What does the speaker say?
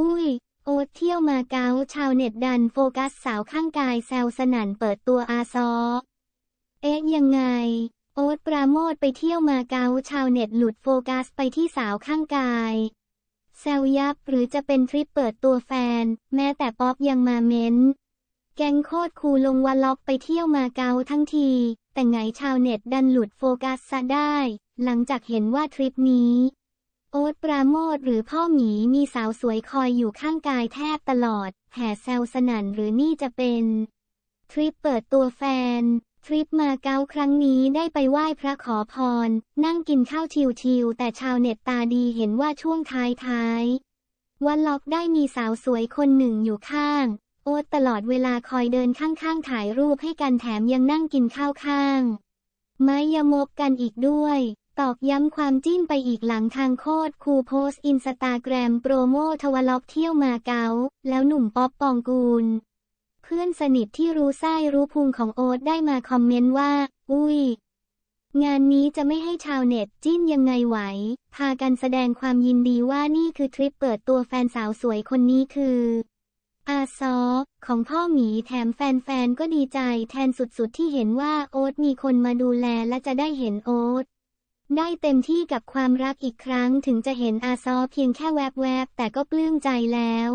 อุ้ยโอ๊ตเที่ยวมาเกาชาวเน็ตดันโฟกัสสาวข้างกายแซวสนันเปิดตัวอาซอเอ๊ะยังไง โอ๊ตปราโมทไปเที่ยวมาเกาชาวเน็ตหลุดโฟกัสไปที่สาวข้างกาย แซวยับหรือจะเป็นทริปเปิดตัวแฟน แม้แต่ป๊อปยังมาเม้น แกงโคตรคูลงวันล็อกไปเที่ยวมาเกาทั้งที แต่ไงชาวเน็ตดันหลุดโฟกัสซะได้ หลังจากเห็นว่าทริปนี้โอ๊ตปราโมทหรือพ่อหมีมีสาวสวยคอยอยู่ข้างกายแทบตลอด แห่แซวสนั่นหรือนี่จะเป็น ทริปเปิดตัวแฟน ทริปมาเก้าครั้งนี้ได้ไปไหว้พระขอพร นั่งกินข้าวชิวๆแต่ชาวเน็ตตาดีเห็นว่าช่วงท้ายๆวันล็อกได้มีสาวสวยคนหนึ่งอยู่ข้าง โอ๊ตตลอดเวลาคอยเดินข้างๆ ถ่ายรูปให้กันแถมยังนั่งกินข้าวข้างไม้ยมบกันอีกด้วยตอกย้ำความจิ้นไปอีกหลังทางโคตรคูโพสอินสตาแกรมโปรโมทวล็อกเที่ยวมาเก๊าแล้วหนุ่มป๊อปปองกูล เพื่อนสนิทที่รู้ไส้รู้พุงของโอ๊ตได้มาคอมเมนต์ว่าอุ้ยงานนี้จะไม่ให้ชาวเน็ตจิ้นยังไงไหว พากันแสดงความยินดีว่านี่คือทริปเปิดตัวแฟนสาวสวยคนนี้คืออาซอ ของพ่อหมีแถมแฟนๆก็ดีใจ แทนสุดๆที่เห็นว่าโอ๊ตมีคนมาดูแลและจะได้เห็นโอ๊ตได้เต็มที่กับความรักอีกครั้งถึงจะเห็นอาซอเพียงแค่แวบๆแต่ก็ปลื้มใจแล้ว